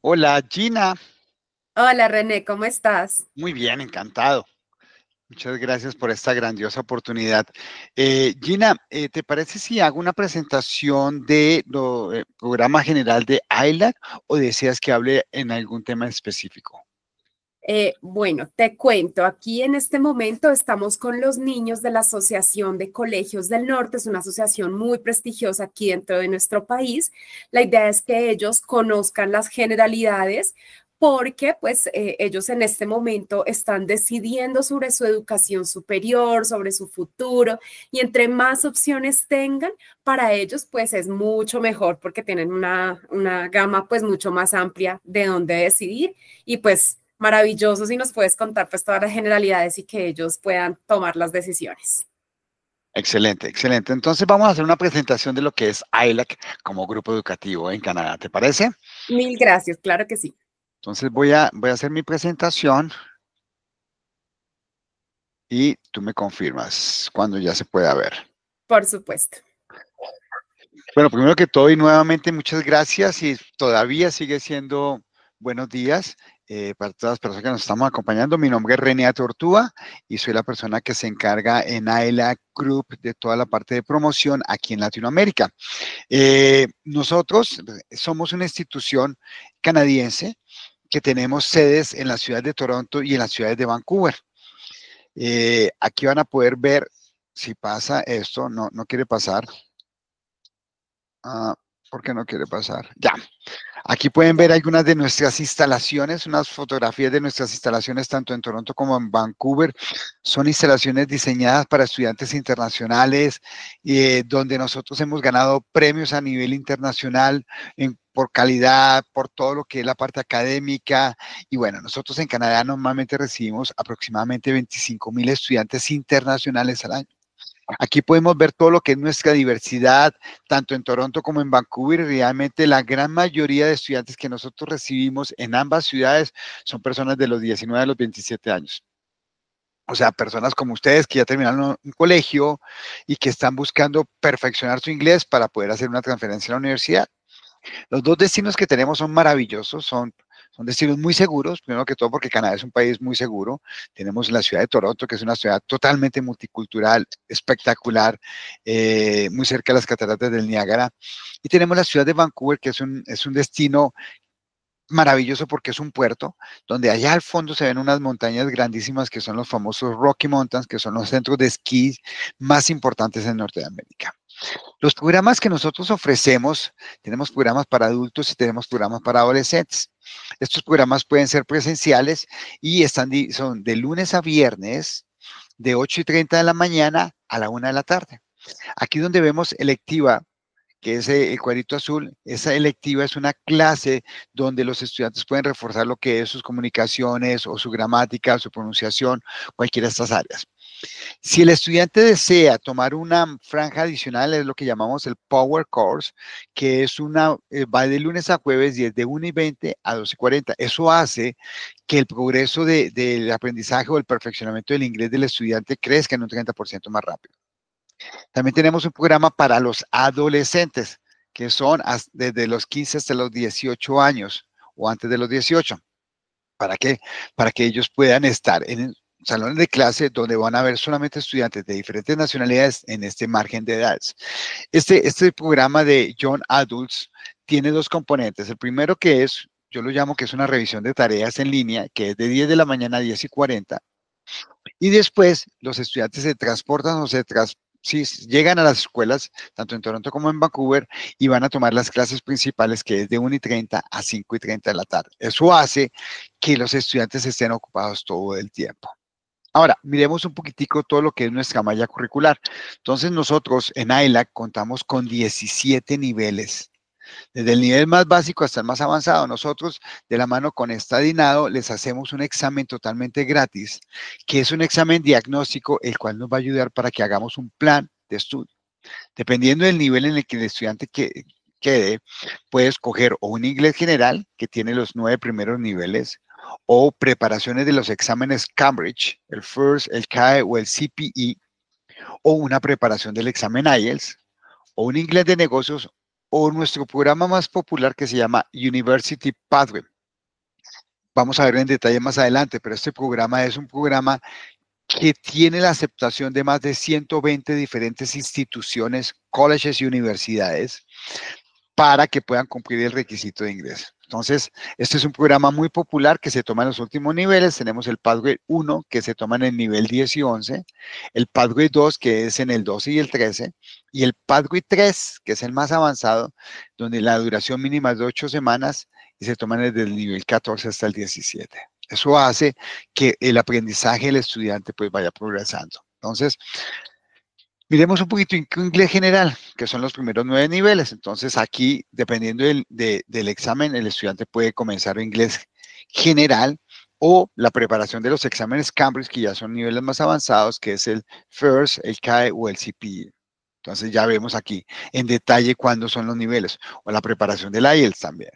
Hola Gina. Hola René, ¿cómo estás? Muy bien, encantado. Muchas gracias por esta grandiosa oportunidad. Eh, Gina, eh, ¿te parece si hago una presentación del eh, programa general de ILAC o deseas que hable en algún tema específico? Eh, bueno, te cuento, aquí en este momento estamos con los niños de la Asociación de Colegios del Norte, es una asociación muy prestigiosa aquí dentro de nuestro país. La idea es que ellos conozcan las generalidades porque pues eh, ellos en este momento están decidiendo sobre su educación superior, sobre su futuro, y entre más opciones tengan, para ellos pues es mucho mejor porque tienen una, una gama pues mucho más amplia de dónde decidir y pues maravilloso si nos puedes contar pues, todas las generalidades y que ellos puedan tomar las decisiones. Excelente, excelente. Entonces vamos a hacer una presentación de lo que es ILAC como grupo educativo en Canadá, ¿te parece? Mil gracias, claro que sí. Entonces voy a, voy a hacer mi presentación y tú me confirmas cuando ya se pueda ver. Por supuesto. Bueno, primero que todo y nuevamente muchas gracias y todavía sigue siendo buenos días eh, para todas las personas que nos estamos acompañando, mi nombre es René Tortúa y soy la persona que se encarga en AELA Group de toda la parte de promoción aquí en Latinoamérica. Eh, nosotros somos una institución canadiense que tenemos sedes en la ciudad de Toronto y en las ciudades de Vancouver. Eh, aquí van a poder ver si pasa esto, no, no quiere pasar. Ah porque no quiere pasar. Ya. Aquí pueden ver algunas de nuestras instalaciones, unas fotografías de nuestras instalaciones tanto en Toronto como en Vancouver. Son instalaciones diseñadas para estudiantes internacionales, eh, donde nosotros hemos ganado premios a nivel internacional por calidad, por todo lo que es la parte académica. Y bueno, nosotros en Canadá normalmente recibimos aproximadamente 25 mil estudiantes internacionales al año. Aquí podemos ver todo lo que es nuestra diversidad, tanto en Toronto como en Vancouver. Realmente la gran mayoría de estudiantes que nosotros recibimos en ambas ciudades son personas de los 19 a los 27 años. O sea, personas como ustedes que ya terminaron un colegio y que están buscando perfeccionar su inglés para poder hacer una transferencia a la universidad. Los dos destinos que tenemos son maravillosos, son son destinos muy seguros, primero que todo porque Canadá es un país muy seguro. Tenemos la ciudad de Toronto, que es una ciudad totalmente multicultural, espectacular, eh, muy cerca de las cataratas del Niágara. Y tenemos la ciudad de Vancouver, que es un, es un destino maravilloso porque es un puerto donde allá al fondo se ven unas montañas grandísimas que son los famosos Rocky Mountains, que son los centros de esquí más importantes en Norteamérica. Los programas que nosotros ofrecemos, tenemos programas para adultos y tenemos programas para adolescentes. Estos programas pueden ser presenciales y están, son de lunes a viernes, de 8 y 30 de la mañana a la 1 de la tarde. Aquí donde vemos electiva, que es eh, el cuadrito azul, esa electiva es una clase donde los estudiantes pueden reforzar lo que es sus comunicaciones o su gramática, su pronunciación, cualquiera de estas áreas. Si el estudiante desea tomar una franja adicional, es lo que llamamos el Power Course, que es una, eh, va de lunes a jueves y es de 1 y 20 a 12 y 40. Eso hace que el progreso del aprendizaje o el perfeccionamiento del inglés del estudiante crezca en un 30% más rápido. También tenemos un programa para los adolescentes, que son desde los 15 hasta los 18 años o antes de los 18. ¿Para qué? Para que ellos puedan estar en salones de clase donde van a haber solamente estudiantes de diferentes nacionalidades en este margen de edades. Este, este programa de Young Adults tiene dos componentes. El primero que es, yo lo llamo que es una revisión de tareas en línea, que es de 10 de la mañana a 10 y 40. Y después los estudiantes se transportan o se tras, Sí, llegan a las escuelas, tanto en Toronto como en Vancouver, y van a tomar las clases principales, que es de 1 y 30 a 5 y 30 de la tarde. Eso hace que los estudiantes estén ocupados todo el tiempo. Ahora, miremos un poquitico todo lo que es nuestra malla curricular. Entonces, nosotros en ILAC contamos con 17 niveles. Desde el nivel más básico hasta el más avanzado, nosotros de la mano con Estadinado les hacemos un examen totalmente gratis, que es un examen diagnóstico, el cual nos va a ayudar para que hagamos un plan de estudio. Dependiendo del nivel en el que el estudiante quede, puede escoger o un inglés general, que tiene los nueve primeros niveles, o preparaciones de los exámenes Cambridge, el FIRST, el CAE o el CPE, o una preparación del examen IELTS, o un inglés de negocios, o nuestro programa más popular que se llama University Pathway. Vamos a ver en detalle más adelante, pero este programa es un programa que tiene la aceptación de más de 120 diferentes instituciones, colleges y universidades, para que puedan cumplir el requisito de ingreso. Entonces, este es un programa muy popular que se toma en los últimos niveles. Tenemos el Pathway 1, que se toma en el nivel 10 y 11, el Pathway 2, que es en el 12 y el 13, y el Pathway 3, que es el más avanzado, donde la duración mínima es de 8 semanas y se toman desde el nivel 14 hasta el 17. Eso hace que el aprendizaje del estudiante pues vaya progresando. Entonces, Miremos un poquito inglés general, que son los primeros nueve niveles. Entonces aquí, dependiendo del, examen, el estudiante puede comenzar inglés general o la preparación de los exámenes Cambridge, que ya son niveles más avanzados, que es el FIRST, el CAE o el CPE. Entonces ya vemos aquí en detalle cuándo son los niveles, o la preparación del IELTS también.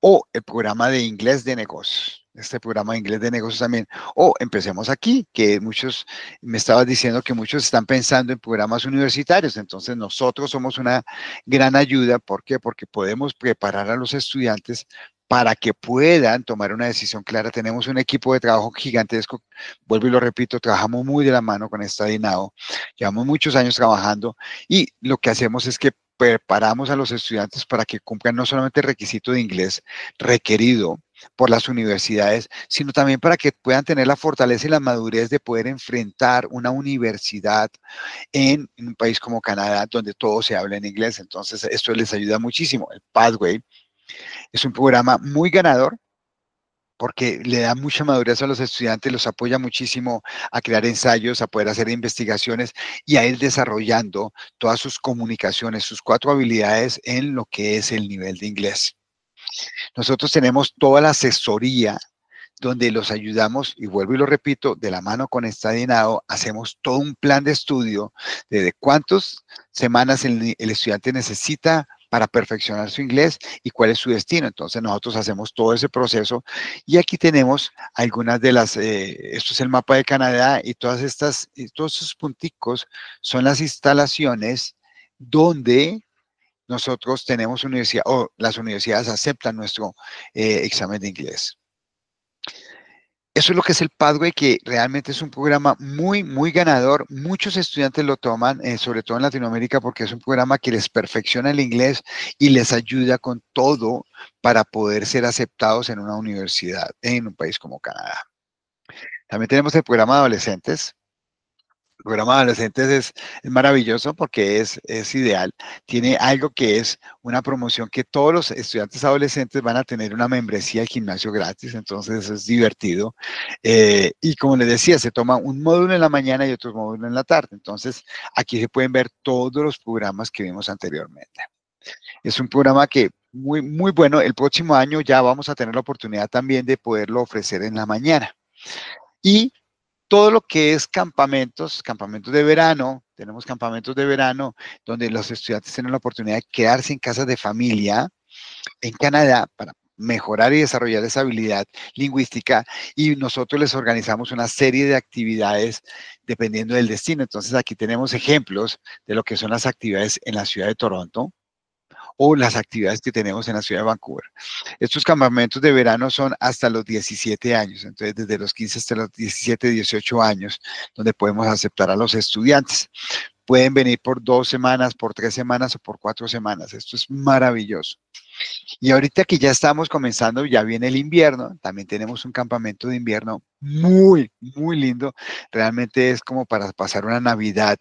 O el programa de inglés de negocios este programa de inglés de negocios también. O empecemos aquí, que muchos, me estabas diciendo que muchos están pensando en programas universitarios, entonces nosotros somos una gran ayuda, ¿por qué? Porque podemos preparar a los estudiantes para que puedan tomar una decisión clara. Tenemos un equipo de trabajo gigantesco, vuelvo y lo repito, trabajamos muy de la mano con esta DINAO, llevamos muchos años trabajando y lo que hacemos es que preparamos a los estudiantes para que cumplan no solamente el requisito de inglés requerido, por las universidades, sino también para que puedan tener la fortaleza y la madurez de poder enfrentar una universidad en, un país como Canadá, donde todo se habla en inglés. Entonces, esto les ayuda muchísimo. El Pathway es un programa muy ganador porque le da mucha madurez a los estudiantes, los apoya muchísimo a crear ensayos, a poder hacer investigaciones y a ir desarrollando todas sus comunicaciones, sus cuatro habilidades en lo que es el nivel de inglés. Nosotros tenemos toda la asesoría donde los ayudamos, y vuelvo y lo repito, de la mano con Estadinado, hacemos todo un plan de estudio de cuántas semanas el, estudiante necesita para perfeccionar su inglés y cuál es su destino. Entonces nosotros hacemos todo ese proceso y aquí tenemos algunas de las, eh, esto es el mapa de Canadá y todas estas, todos esos punticos son las instalaciones donde nosotros tenemos universidad, o las universidades aceptan nuestro eh, examen de inglés. Eso es lo que es el Padway, que realmente es un programa muy, muy ganador. Muchos estudiantes lo toman, eh, sobre todo en Latinoamérica, porque es un programa que les perfecciona el inglés y les ayuda con todo para poder ser aceptados en una universidad, en un país como Canadá. También tenemos el programa de adolescentes, programa de adolescentes es, maravilloso porque es, es ideal. Tiene algo que es una promoción que todos los estudiantes adolescentes van a tener una membresía de gimnasio gratis, entonces es divertido. Eh, y como les decía, se toma un módulo en la mañana y otro módulo en la tarde. Entonces aquí se pueden ver todos los programas que vimos anteriormente. Es un programa que muy, muy bueno. El próximo año ya vamos a tener la oportunidad también de poderlo ofrecer en la mañana. Y todo lo que es campamentos, campamentos de verano, tenemos campamentos de verano donde los estudiantes tienen la oportunidad de quedarse en casas de familia en Canadá para mejorar y desarrollar esa habilidad lingüística y nosotros les organizamos una serie de actividades dependiendo del destino. Entonces aquí tenemos ejemplos de lo que son las actividades en la ciudad de Toronto, o las actividades que tenemos en la ciudad de Vancouver. Estos campamentos de verano son hasta los 17 años, entonces desde los 15 hasta los 17, 18 años, donde podemos aceptar a los estudiantes. Pueden venir por dos semanas, por tres semanas o por cuatro semanas. Esto es maravilloso. Y ahorita que ya estamos comenzando, ya viene el invierno, también tenemos un campamento de invierno muy, muy lindo. Realmente es como para pasar una Navidad,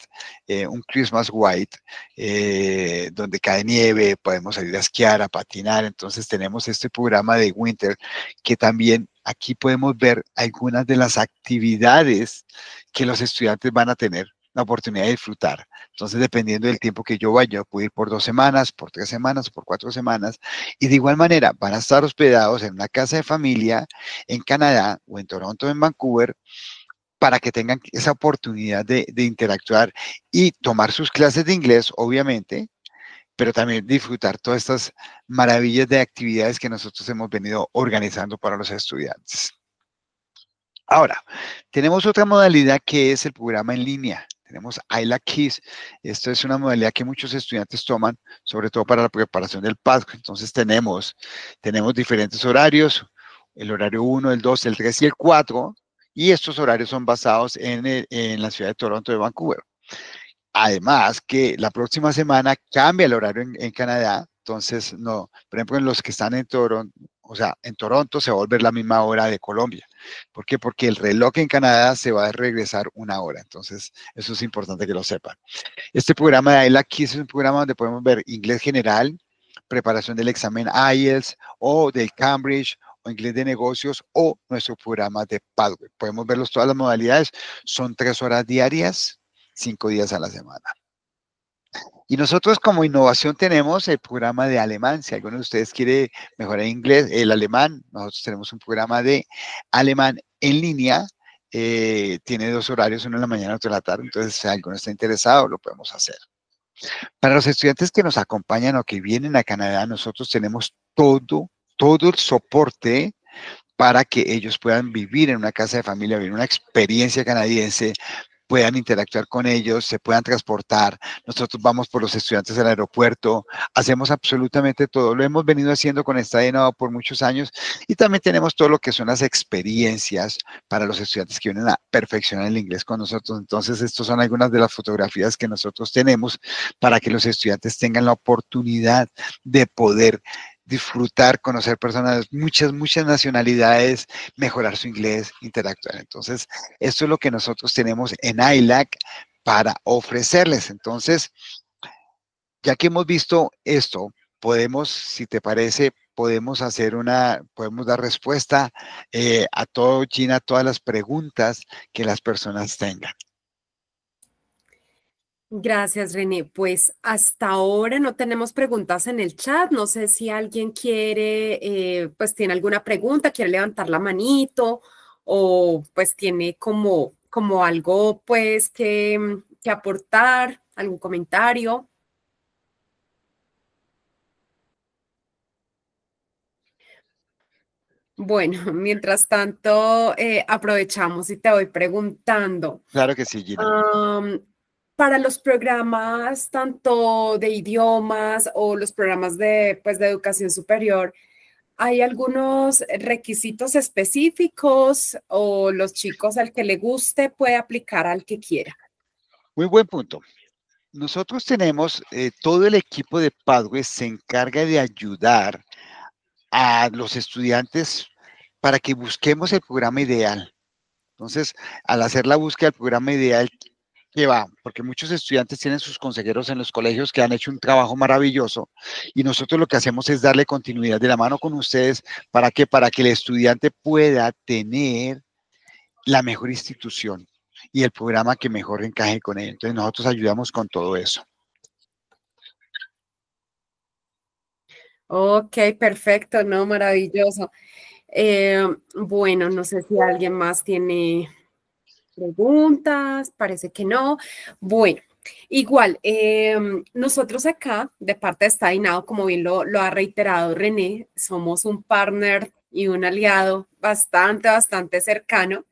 eh, un Christmas White, eh, donde cae nieve, podemos salir a esquiar, a patinar. Entonces tenemos este programa de Winter que también aquí podemos ver algunas de las actividades que los estudiantes van a tener la oportunidad de disfrutar. Entonces, dependiendo del tiempo que yo vaya, puedo ir por dos semanas, por tres semanas, por cuatro semanas. Y de igual manera, van a estar hospedados en una casa de familia en Canadá o en Toronto, o en Vancouver, para que tengan esa oportunidad de interactuar y tomar sus clases de inglés, obviamente, pero también disfrutar todas estas maravillas de actividades que nosotros hemos venido organizando para los estudiantes. Ahora, tenemos otra modalidad que es el programa en línea. Tenemos ILA Keys. Esto es una modalidad que muchos estudiantes toman, sobre todo para la preparación del PASCO. Entonces tenemos, tenemos diferentes horarios, el horario 1, el 2, el 3 y el 4. Y estos horarios son basados en, la ciudad de Toronto de Vancouver. Además que la próxima semana cambia el horario en, en Canadá, entonces, no, por ejemplo, en los que están en Toronto, o sea, en Toronto se va a volver la misma hora de Colombia. ¿Por qué? Porque el reloj en Canadá se va a regresar una hora. Entonces, eso es importante que lo sepan. Este programa de ILA aquí es un programa donde podemos ver inglés general, preparación del examen IELTS o del Cambridge o inglés de negocios o nuestro programa de Padway. Podemos verlos todas las modalidades. Son tres horas diarias, cinco días a la semana. Y nosotros como innovación tenemos el programa de alemán. Si alguno de ustedes quiere mejorar inglés, el alemán, nosotros tenemos un programa de alemán en línea. Eh, tiene dos horarios, uno en la mañana y otro en la tarde. Entonces, si alguno está interesado, lo podemos hacer. Para los estudiantes que nos acompañan o que vienen a Canadá, nosotros tenemos todo, todo el soporte para que ellos puedan vivir en una casa de familia, vivir una experiencia canadiense, puedan interactuar con ellos, se puedan transportar. Nosotros vamos por los estudiantes al aeropuerto, hacemos absolutamente todo. Lo hemos venido haciendo con esta nuevo por muchos años y también tenemos todo lo que son las experiencias para los estudiantes que vienen a perfeccionar el inglés con nosotros. Entonces, estas son algunas de las fotografías que nosotros tenemos para que los estudiantes tengan la oportunidad de poder disfrutar, conocer personas, de muchas, muchas nacionalidades, mejorar su inglés, interactuar. Entonces, esto es lo que nosotros tenemos en ILAC para ofrecerles. Entonces, ya que hemos visto esto, podemos, si te parece, podemos hacer una, podemos dar respuesta eh, a todo China, a todas las preguntas que las personas tengan. Gracias, René. Pues hasta ahora no tenemos preguntas en el chat. No sé si alguien quiere, eh, pues tiene alguna pregunta, quiere levantar la manito o pues tiene como, como algo pues que, mm, aportar, algún comentario. Bueno, mientras tanto, eh, aprovechamos y te voy preguntando. Claro que sí, Gina para los programas tanto de idiomas o los programas de, pues, de educación superior, ¿hay algunos requisitos específicos o los chicos al que le guste puede aplicar al que quiera? Muy buen punto. Nosotros tenemos, eh, todo el equipo de Padway se encarga de ayudar a los estudiantes para que busquemos el programa ideal. Entonces, al hacer la búsqueda del programa ideal, que porque muchos estudiantes tienen sus consejeros en los colegios que han hecho un trabajo maravilloso y nosotros lo que hacemos es darle continuidad de la mano con ustedes para que para que el estudiante pueda tener la mejor institución y el programa que mejor encaje con él. Entonces nosotros ayudamos con todo eso. Ok, perfecto, no, maravilloso. Eh, bueno, no sé si alguien más tiene preguntas, parece que no. Bueno, igual, em, nosotros acá, de parte de Stadinado, como bien lo, ha reiterado René, somos un partner y un aliado bastante, bastante cercano.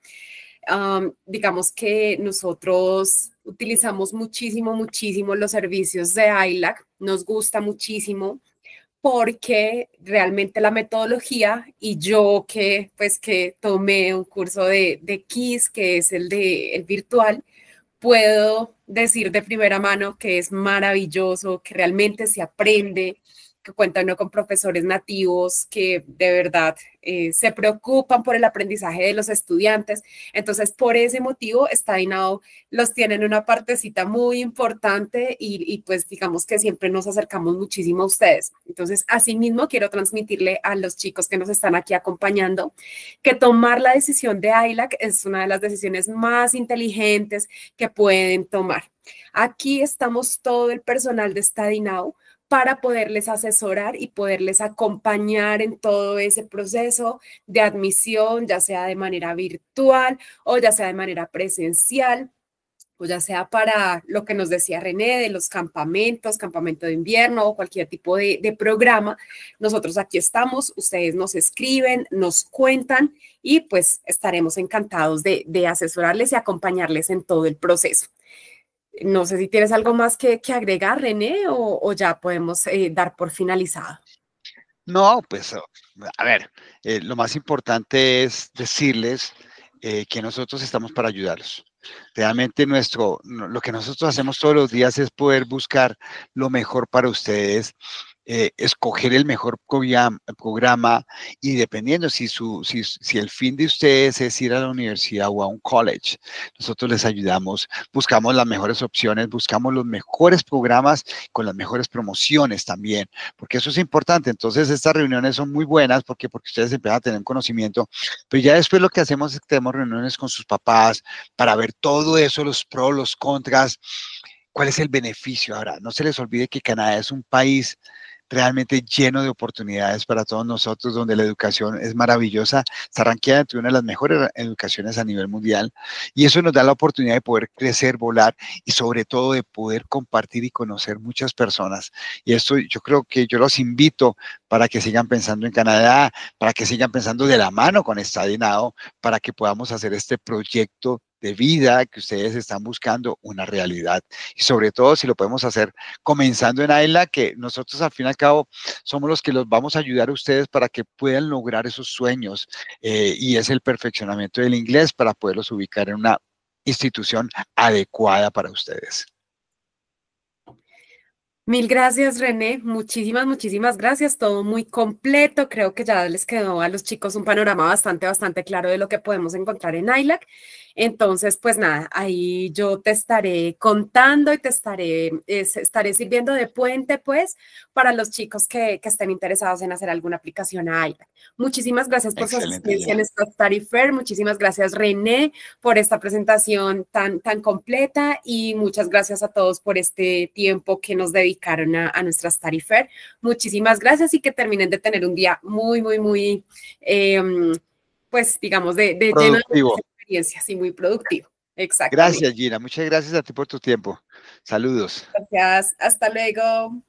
digamos que nosotros utilizamos muchísimo, muchísimo los servicios de ILAC, nos gusta muchísimo porque realmente la metodología y yo que pues que tomé un curso de, de KISS, que es el de el virtual, puedo decir de primera mano que es maravilloso, que realmente se aprende, que cuentan con profesores nativos que de verdad eh, se preocupan por el aprendizaje de los estudiantes. Entonces, por ese motivo, Stadinao los los tienen una partecita muy importante y, y, pues digamos que siempre nos acercamos muchísimo a ustedes. Entonces, asimismo, quiero transmitirle a los chicos que nos están aquí acompañando que tomar la decisión de ILAC es una de las decisiones más inteligentes que pueden tomar. Aquí estamos todo el personal de Stadinao para poderles asesorar y poderles acompañar en todo ese proceso de admisión, ya sea de manera virtual o ya sea de manera presencial o ya sea para lo que nos decía René de los campamentos, campamento de invierno o cualquier tipo de, programa. Nosotros aquí estamos, ustedes nos escriben, nos cuentan y pues estaremos encantados de asesorarles y acompañarles en todo el proceso. No sé si tienes algo más que, agregar, René, o, ya podemos eh, dar por finalizado. No, pues eh, a ver, eh, lo más importante es decirles que nosotros estamos para ayudarlos. Realmente nuestro, lo que nosotros hacemos todos los días es poder buscar lo mejor para ustedes eh, escoger el mejor programa y dependiendo si, su, si, el fin de ustedes es ir a la universidad o a un college, nosotros les ayudamos, buscamos las mejores opciones, buscamos los mejores programas con las mejores promociones también, porque eso es importante. Entonces, estas reuniones son muy buenas porque, porque ustedes empiezan a tener conocimiento, pero ya después lo que hacemos es que tenemos reuniones con sus papás para ver todo eso, los pros, los contras. ¿Cuál es el beneficio? Ahora, no se les olvide que Canadá es un país realmente lleno de oportunidades para todos nosotros, donde la educación es maravillosa, está ranqueada entre una de las mejores educaciones a nivel mundial, y eso nos da la oportunidad de poder crecer, volar y sobre todo de poder compartir y conocer muchas personas. Y esto yo creo que yo los invito para que sigan pensando en Canadá, para que sigan pensando de la mano con Estadinado, para que podamos hacer este proyecto de vida que ustedes están buscando una realidad. Y sobre todo si lo podemos hacer comenzando en AILA, que nosotros al fin y al cabo somos los que los vamos a ayudar a ustedes para que puedan lograr esos sueños eh, y es el perfeccionamiento del inglés para poderlos ubicar en una institución adecuada para ustedes. Mil gracias, René. Muchísimas, muchísimas gracias. Todo muy completo. Creo que ya les quedó a los chicos un panorama bastante, bastante claro de lo que podemos encontrar en ILAC. Entonces, pues nada, ahí yo te estaré contando y te estaré, estaré sirviendo de puente, pues, para los chicos que, que, estén interesados en hacer alguna aplicación a ILAC. Muchísimas gracias por su asistencia en esta Muchísimas gracias, René, por esta presentación tan, tan completa y muchas gracias a todos por este tiempo que nos dedicamos a, nuestras tarifas Muchísimas gracias y que terminen de tener un día muy, muy, muy, em, pues digamos, de, de de experiencias y muy productivo. Exacto. Gracias, Gina. Muchas gracias a ti por tu tiempo. Saludos. Gracias. Hasta luego.